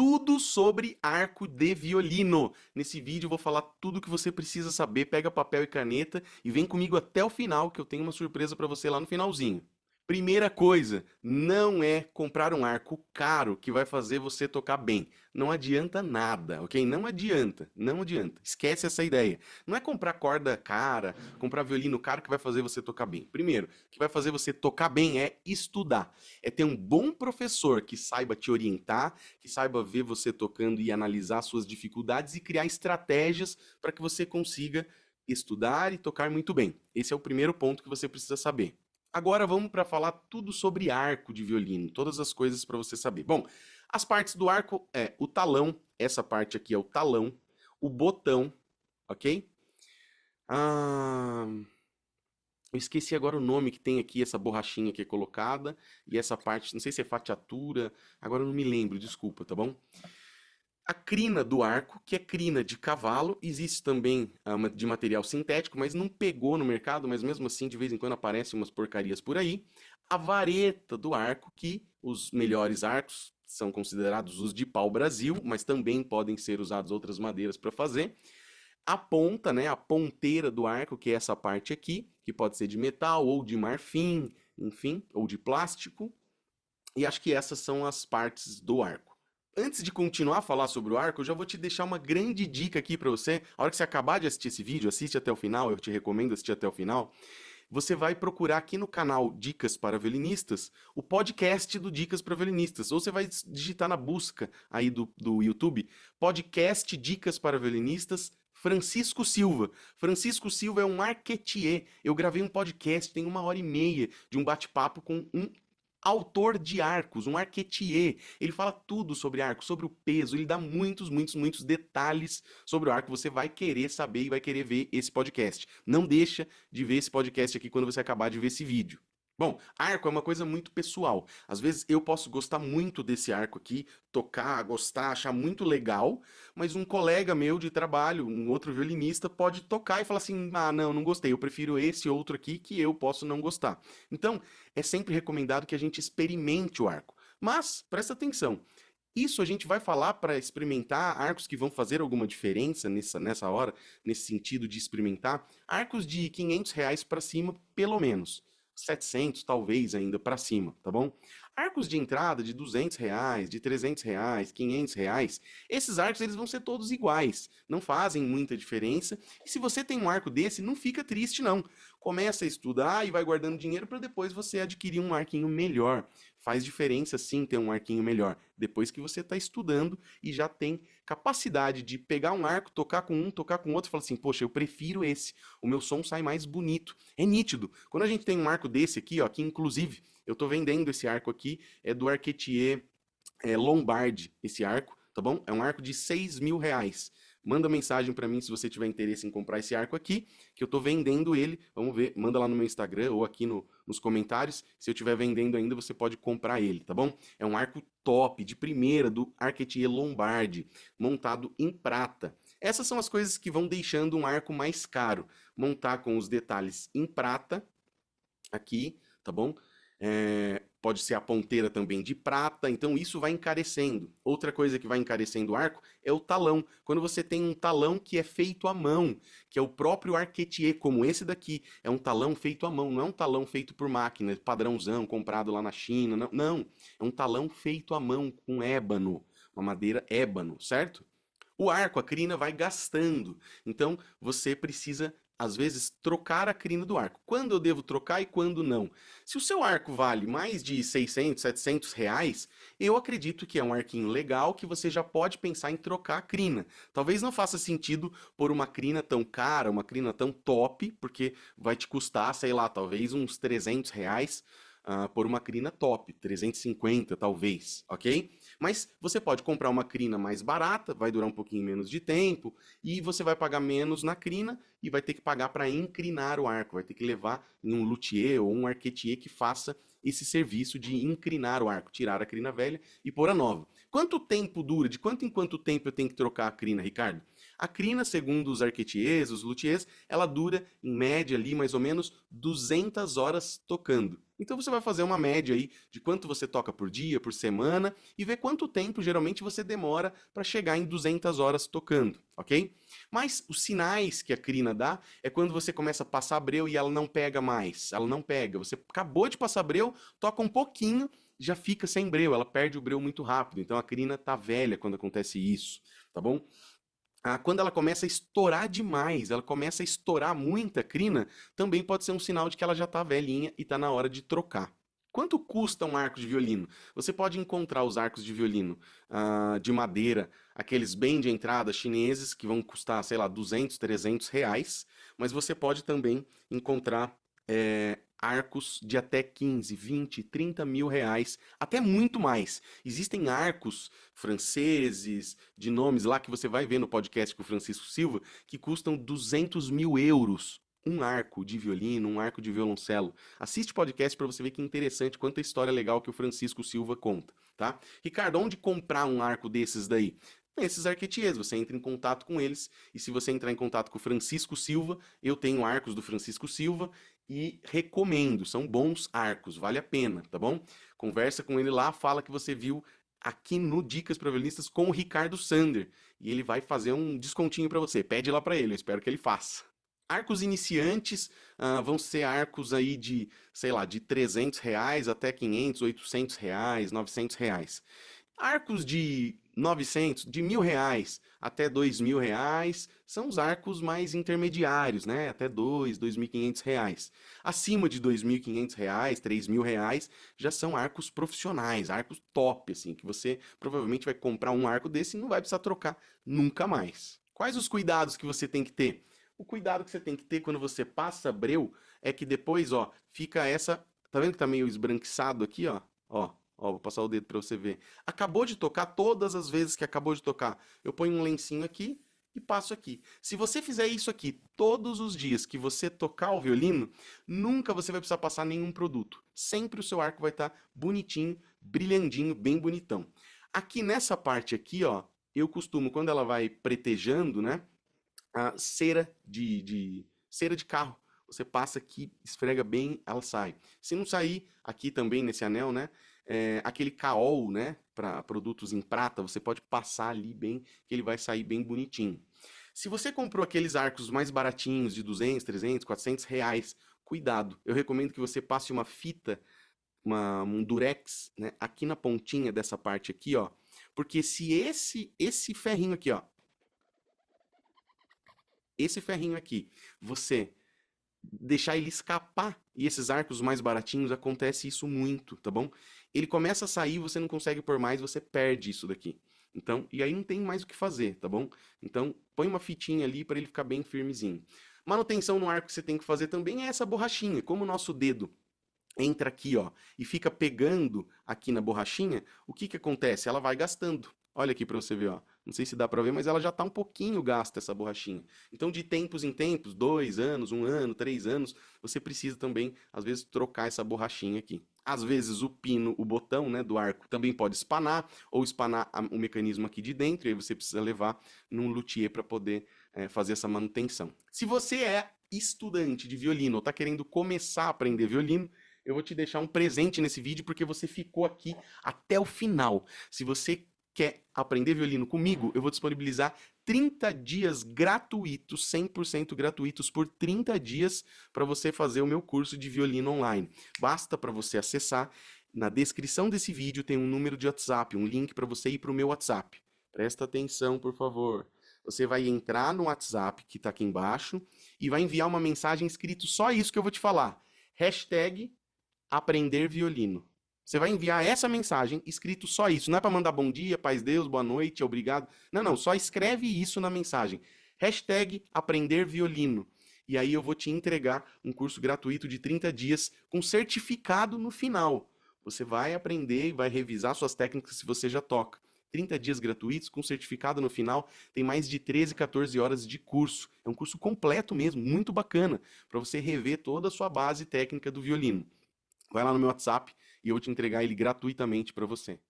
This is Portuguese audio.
tudo sobre arco de violino. Nesse vídeo eu vou falar tudo que você precisa saber. Pega papel e caneta e vem comigo até o final que eu tenho uma surpresa para você lá no finalzinho. Primeira coisa, não é comprar um arco caro que vai fazer você tocar bem. Não adianta nada, ok? Não adianta, não adianta. Esquece essa ideia. Não é comprar corda cara, comprar violino caro que vai fazer você tocar bem. Primeiro, o que vai fazer você tocar bem é estudar. É ter um bom professor que saiba te orientar, que saiba ver você tocando e analisar suas dificuldades e criar estratégias para que você consiga estudar e tocar muito bem. Esse é o primeiro ponto que você precisa saber. Agora vamos para falar tudo sobre arco de violino, todas as coisas para você saber. Bom, as partes do arco é o talão, essa parte aqui é o talão, o botão, ok? Ah, eu esqueci agora o nome que tem aqui, essa borrachinha que é colocada, e essa parte, não sei se é fatiatura, agora eu não me lembro, desculpa, tá bom? A crina do arco, que é crina de cavalo, existe também ah, de material sintético, mas não pegou no mercado, mas mesmo assim de vez em quando aparecem umas porcarias por aí. A vareta do arco, que os melhores arcos são considerados os de pau Brasil, mas também podem ser usados outras madeiras para fazer. A ponta, né, a ponteira do arco, que é essa parte aqui, que pode ser de metal ou de marfim, enfim, ou de plástico. E acho que essas são as partes do arco antes de continuar a falar sobre o arco, eu já vou te deixar uma grande dica aqui para você. A hora que você acabar de assistir esse vídeo, assiste até o final, eu te recomendo assistir até o final. Você vai procurar aqui no canal Dicas para Violinistas o podcast do Dicas para Violinistas. Ou você vai digitar na busca aí do, do YouTube podcast Dicas para Violinistas Francisco Silva. Francisco Silva é um marquetier. Eu gravei um podcast, tem uma hora e meia de um bate-papo com um autor de arcos, um arquetier. Ele fala tudo sobre arco, sobre o peso, ele dá muitos, muitos, muitos detalhes sobre o arco. Você vai querer saber e vai querer ver esse podcast. Não deixa de ver esse podcast aqui quando você acabar de ver esse vídeo. Bom, arco é uma coisa muito pessoal. Às vezes eu posso gostar muito desse arco aqui, tocar, gostar, achar muito legal, mas um colega meu de trabalho, um outro violinista, pode tocar e falar assim: ah, não, não gostei, eu prefiro esse outro aqui que eu posso não gostar. Então, é sempre recomendado que a gente experimente o arco. Mas, presta atenção. Isso a gente vai falar para experimentar arcos que vão fazer alguma diferença nessa, nessa hora, nesse sentido de experimentar. Arcos de 500 reais para cima, pelo menos. 700 talvez ainda para cima, tá bom? Arcos de entrada de 200 reais, de 300 reais, 500 reais, esses arcos eles vão ser todos iguais, não fazem muita diferença. E se você tem um arco desse, não fica triste não. Começa a estudar e vai guardando dinheiro para depois você adquirir um arquinho melhor. Faz diferença sim ter um arquinho melhor, depois que você está estudando e já tem capacidade de pegar um arco, tocar com um, tocar com outro fala falar assim, poxa, eu prefiro esse, o meu som sai mais bonito, é nítido. Quando a gente tem um arco desse aqui, ó, que inclusive eu estou vendendo esse arco aqui, é do Arquetier é, Lombardi, esse arco, tá bom? É um arco de 6 mil reais. Manda mensagem para mim se você tiver interesse em comprar esse arco aqui, que eu estou vendendo ele. Vamos ver, manda lá no meu Instagram ou aqui no, nos comentários. Se eu estiver vendendo ainda, você pode comprar ele, tá bom? É um arco top, de primeira, do Arquetier Lombardi, montado em prata. Essas são as coisas que vão deixando um arco mais caro. Montar com os detalhes em prata, aqui, tá bom? é, pode ser a ponteira também de prata, então isso vai encarecendo. Outra coisa que vai encarecendo o arco é o talão. Quando você tem um talão que é feito à mão, que é o próprio arquetier, como esse daqui, é um talão feito à mão, não é um talão feito por máquina, padrãozão, comprado lá na China, não. não. É um talão feito à mão, com ébano, uma madeira ébano, certo? O arco, a crina, vai gastando. Então você precisa às vezes, trocar a crina do arco. Quando eu devo trocar e quando não? Se o seu arco vale mais de 600, 700 reais, eu acredito que é um arquinho legal que você já pode pensar em trocar a crina. Talvez não faça sentido por uma crina tão cara, uma crina tão top, porque vai te custar, sei lá, talvez uns 300 reais uh, por uma crina top, 350 talvez, ok? Mas você pode comprar uma crina mais barata, vai durar um pouquinho menos de tempo, e você vai pagar menos na crina e vai ter que pagar para encrinar o arco, vai ter que levar em um luthier ou um arquetier que faça esse serviço de encrinar o arco, tirar a crina velha e pôr a nova. Quanto tempo dura? De quanto em quanto tempo eu tenho que trocar a crina, Ricardo? A crina, segundo os arquetiers, os luthiers, ela dura em média ali mais ou menos 200 horas tocando. Então você vai fazer uma média aí de quanto você toca por dia, por semana e ver quanto tempo geralmente você demora para chegar em 200 horas tocando, ok? Mas os sinais que a crina dá é quando você começa a passar breu e ela não pega mais, ela não pega. Você acabou de passar breu, toca um pouquinho, já fica sem breu, ela perde o breu muito rápido. Então a crina tá velha quando acontece isso, tá bom? ah, quando ela começa a estourar demais, ela começa a estourar muita crina, também pode ser um sinal de que ela já está velhinha e está na hora de trocar. Quanto custa um arco de violino? Você pode encontrar os arcos de violino ah, de madeira, aqueles bem de entrada chineses, que vão custar, sei lá, 200, 300 reais, mas você pode também encontrar é, arcos de até 15, 20, 30 mil reais, até muito mais. Existem arcos franceses, de nomes lá que você vai ver no podcast com o Francisco Silva, que custam 200 mil euros. Um arco de violino, um arco de violoncelo. Assiste o podcast para você ver que interessante, quanta história legal que o Francisco Silva conta, tá? Ricardo, onde comprar um arco desses daí? É esses arquetiers, você entra em contato com eles, e se você entrar em contato com o Francisco Silva, eu tenho arcos do Francisco Silva e recomendo, são bons arcos, vale a pena, tá bom? Conversa com ele lá, fala que você viu aqui no Dicas para Violinistas com o Ricardo Sander, e ele vai fazer um descontinho para você, pede lá para ele, eu espero que ele faça. Arcos iniciantes uh, vão ser arcos aí de, sei lá, de 300 reais até 500, 800 reais, 900 reais. Arcos de 900, de mil reais até dois mil reais são os arcos mais intermediários, né? Até dois, dois mil quinhentos reais. Acima de dois mil quinhentos reais, três mil reais já são arcos profissionais, arcos top, assim, que você provavelmente vai comprar um arco desse e não vai precisar trocar nunca mais. Quais os cuidados que você tem que ter? O cuidado que você tem que ter quando você passa breu é que depois, ó, fica essa, tá vendo que tá meio esbranquiçado aqui, ó, ó, Ó, vou passar o dedo para você ver. Acabou de tocar todas as vezes que acabou de tocar. Eu ponho um lencinho aqui e passo aqui. Se você fizer isso aqui todos os dias que você tocar o violino, nunca você vai precisar passar nenhum produto. Sempre o seu arco vai estar tá bonitinho, brilhandinho, bem bonitão. Aqui nessa parte aqui, ó, eu costumo, quando ela vai pretejando, né, a cera de, de cera de carro. Você passa aqui, esfrega bem, ela sai. Se não sair, aqui também nesse anel, né? é, aquele caol, né? Para produtos em prata, você pode passar ali bem, que ele vai sair bem bonitinho. Se você comprou aqueles arcos mais baratinhos, de 200, 300, 400 reais, cuidado. Eu recomendo que você passe uma fita, uma, um durex, né? Aqui na pontinha dessa parte aqui, ó. Porque se esse, esse ferrinho aqui, ó. Esse ferrinho aqui, você deixar ele escapar. E esses arcos mais baratinhos acontece isso muito, tá bom? Ele começa a sair, você não consegue por mais, você perde isso daqui. Então, e aí não tem mais o que fazer, tá bom? Então, põe uma fitinha ali para ele ficar bem firmezinho. Manutenção no arco que você tem que fazer também é essa borrachinha, como o nosso dedo entra aqui, ó, e fica pegando aqui na borrachinha, o que que acontece? Ela vai gastando. Olha aqui para você ver, ó. Não sei se dá para ver, mas ela já está um pouquinho gasta essa borrachinha. Então, de tempos em tempos, dois anos, um ano, três anos, você precisa também, às vezes, trocar essa borrachinha aqui. Às vezes o pino, o botão né, do arco também pode espanar, ou espanar o mecanismo aqui de dentro, e aí você precisa levar num luthier para poder é, fazer essa manutenção. Se você é estudante de violino ou está querendo começar a aprender violino, eu vou te deixar um presente nesse vídeo porque você ficou aqui até o final. Se você quer aprender violino comigo, eu vou disponibilizar 30 dias gratuitos, 100% gratuitos por 30 dias para você fazer o meu curso de violino online. Basta para você acessar, na descrição desse vídeo tem um número de WhatsApp, um link para você ir para o meu WhatsApp. Presta atenção, por favor. Você vai entrar no WhatsApp que está aqui embaixo e vai enviar uma mensagem escrito só isso que eu vou te falar. Hashtag aprender violino. Você vai enviar essa mensagem, escrito só isso. Não é para mandar bom dia, paz Deus, boa noite, obrigado. Não, não, só escreve isso na mensagem. Hashtag aprender violino. E aí eu vou te entregar um curso gratuito de 30 dias com certificado no final. Você vai aprender e vai revisar suas técnicas se você já toca. 30 dias gratuitos, com certificado no final. Tem mais de 13, 14 horas de curso. É um curso completo mesmo, muito bacana, para você rever toda a sua base técnica do violino. Vai lá no meu WhatsApp, e eu te entregar ele gratuitamente para você.